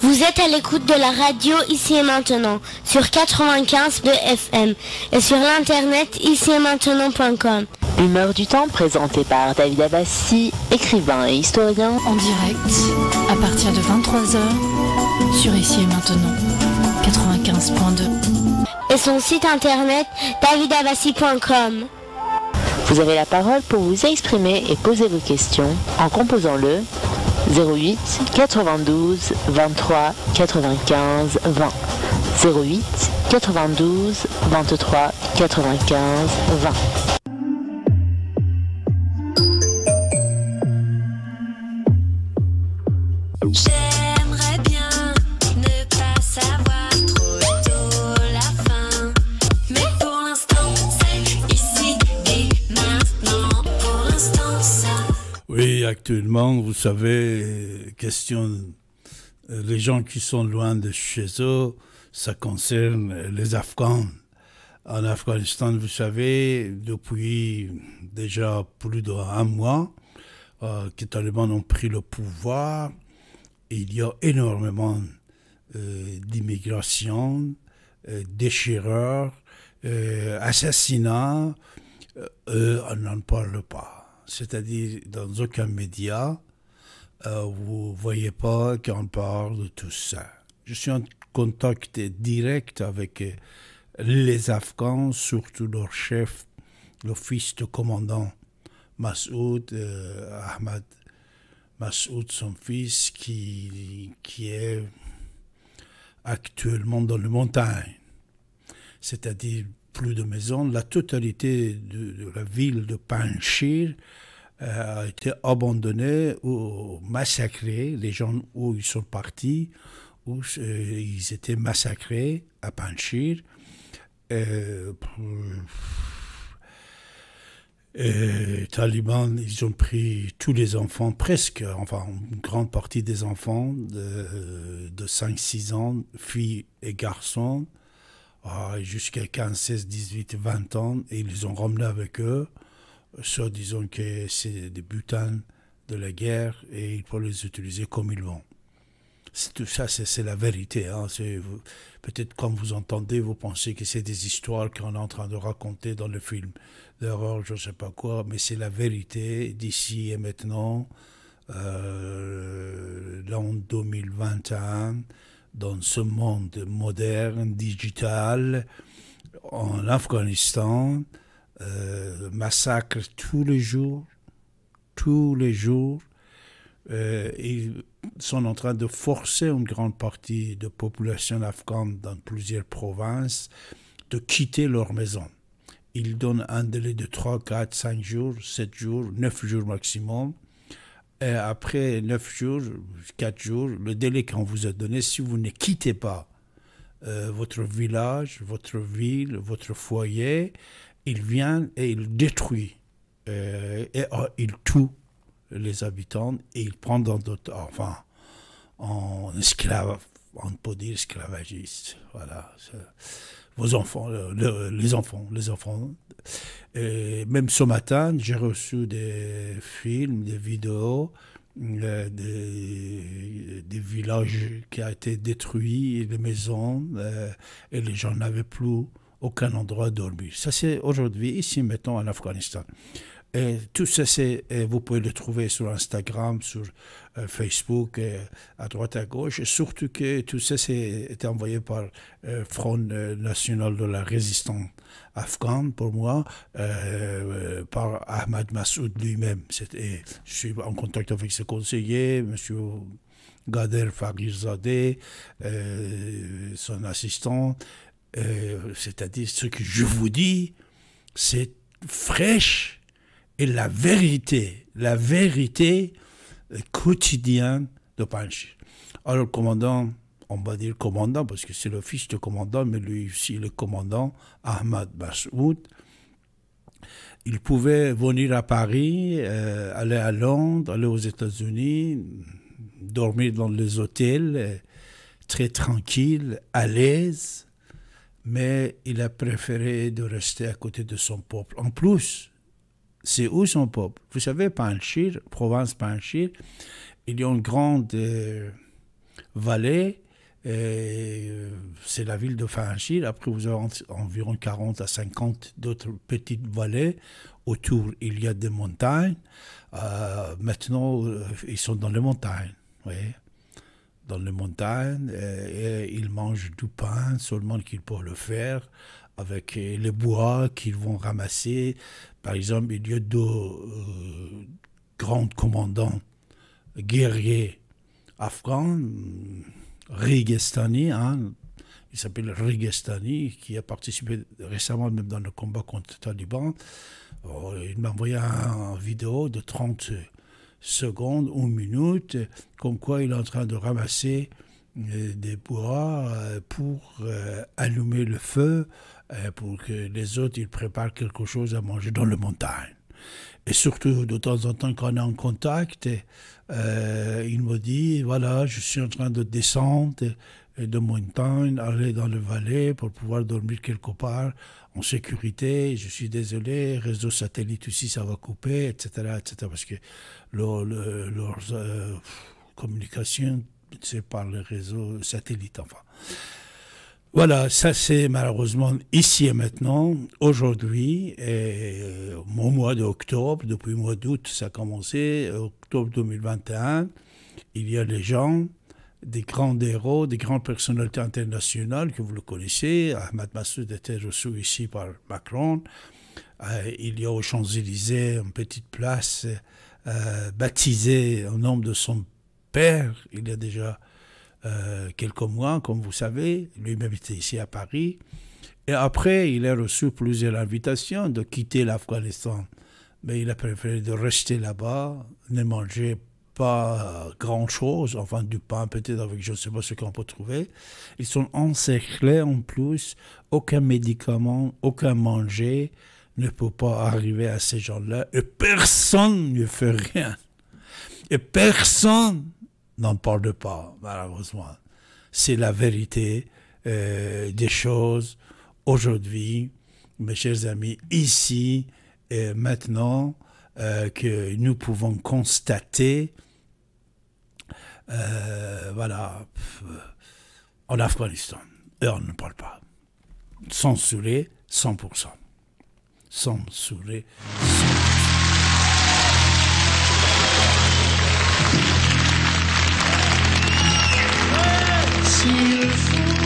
Vous êtes à l'écoute de la radio ici et maintenant sur 95 de FM et sur l'internet ici et maintenant.com. Humeur du temps présentée par David Abassi, écrivain et historien. En direct à partir de 23h sur ici et maintenant 95.2 et son site internet davidabassi.com. Vous avez la parole pour vous exprimer et poser vos questions en composant le 08 92 23 95 20. 08 92 23 95 20. actuellement, vous savez, question, euh, les gens qui sont loin de chez eux, ça concerne euh, les Afghans. En Afghanistan, vous savez, depuis déjà plus d'un mois, euh, que les ont pris le pouvoir, il y a énormément d'immigration, déchireurs, assassinats, on n'en parle pas c'est-à-dire dans aucun média, euh, vous ne voyez pas qu'on parle de tout ça. Je suis en contact direct avec euh, les Afghans, surtout leur chef, le fils du commandant Masoud, euh, Ahmad Massoud, son fils, qui, qui est actuellement dans les montagnes. C'est-à-dire plus de maisons, la totalité de, la ville de Panchir euh, a été abandonnée ou massacrée. Les gens où ils sont partis, euh, ils étaient massacrés à Panchir. les euh, talibans, ils ont pris tous les enfants, presque, enfin une grande partie des enfants de, de 5-6 ans, filles et garçons, ah, jusqu'à 15, 16, 18, 20 ans, et ils les ont ramenés avec eux, soit disons que c'est des butins de la guerre et ils peuvent les utiliser comme ils vont. Tout ça, c'est la vérité. Hein. Peut-être comme vous entendez, vous pensez que c'est des histoires qu'on est en train de raconter dans le film d'horreur, je ne sais pas quoi, mais c'est la vérité d'ici et maintenant, euh, l'an 2021 dans ce monde moderne, digital, en Afghanistan, euh, massacre tous les jours, tous les jours. Euh, ils sont en train de forcer une grande partie de la population afghane dans plusieurs provinces de quitter leur maison. Ils donnent un délai de 3, 4, 5 jours, 7 jours, 9 jours maximum après neuf jours, quatre jours, le délai qu'on vous a donné, si vous ne quittez pas euh, votre village, votre ville, votre foyer, il vient et il détruit. Euh, et oh, il tue les habitants et il prend dans d'autres. Enfin, en esclave on ne peut dire esclavagiste. Voilà. Vos enfants, les enfants, les enfants. même ce matin, j'ai reçu des films, des vidéos euh, des, des villages qui ont été détruits, des maisons, euh, et les gens n'avaient plus aucun endroit à dormir. Ça, c'est aujourd'hui, ici, mettons, en Afghanistan tout ça, vous pouvez le trouver sur Instagram, sur euh, Facebook, à droite, à gauche. Et surtout que tout ça, c'est envoyé par euh, Front euh, National de la Résistance afghane, pour moi, par Ahmad Massoud lui-même. Je suis en contact avec ses conseillers, monsieur Gader Faghrizadeh, son assistant. C'est-à-dire, ce que je vous dis, c'est fraîche et la vérité, la vérité euh, quotidienne de Panchi. Alors le commandant, on va dire commandant parce que c'est le fils du commandant, mais lui aussi le commandant, Ahmad bashwood il pouvait venir à Paris, euh, aller à Londres, aller aux États-Unis, dormir dans les hôtels, euh, très tranquille, à l'aise, mais il a préféré de rester à côté de son peuple. En plus, c'est où son peuple. Vous savez, Panchir, province Panchir, il y a une grande euh, vallée, c'est la ville de Panchir. Après, vous avez environ 40 à 50 d'autres petites vallées. Autour, il y a des montagnes. Euh, maintenant, euh, ils sont dans les montagnes. dans les montagnes, ils mangent du pain seulement qu'ils peuvent le faire avec euh, les bois qu'ils vont ramasser. Par exemple, il y a deux grands commandants guerriers afghans, Rigestani, hein, il s'appelle Rigestani, qui a participé récemment même dans le combat contre les talibans. Oh, il m'a envoyé une vidéo de 30 secondes, ou minute, comme quoi il est en train de ramasser euh, des bois euh, pour allumer le feu euh, pour que les autres ils préparent quelque chose à manger dans le montagne. Et surtout, de temps en temps, quand on est en contact, euh, il me dit, voilà, je suis en train de descendre de montagne, aller dans le vallée pour pouvoir dormir quelque part en sécurité. Je suis désolé, réseau satellite aussi, ça va couper, etc. parce que leur, euh, communication, leurs communications, c'est par le réseau satellite, enfin. Voilà, ça c'est malheureusement ici et maintenant, aujourd'hui, mon euh, mois d'octobre, depuis le mois d'août ça a commencé, octobre 2021, il y a des gens, des grands héros, des grandes personnalités internationales que vous le connaissez, Ahmad Massoud était reçu ici par Macron, euh, il y a aux Champs-Élysées une petite place euh, baptisée au nom de son père, il y a déjà euh, quelques mois, comme vous savez. Lui-même était ici à Paris. Et après, il a reçu plusieurs invitations de quitter l'Afghanistan. Mais il a préféré de rester là-bas, ne manger pas grand-chose, enfin du pain peut-être avec je ne sais pas ce qu'on peut trouver. Ils sont encerclés en plus, aucun médicament, aucun manger ne peut pas arriver à ces gens-là et personne ne fait rien. Et personne n'en parle pas, malheureusement. C'est la vérité euh, des choses aujourd'hui, mes chers amis, ici et maintenant, euh, que nous pouvons constater, euh, voilà, en Afghanistan. on ne parle pas. Censuré 100%. Censuré 100%. 幸福。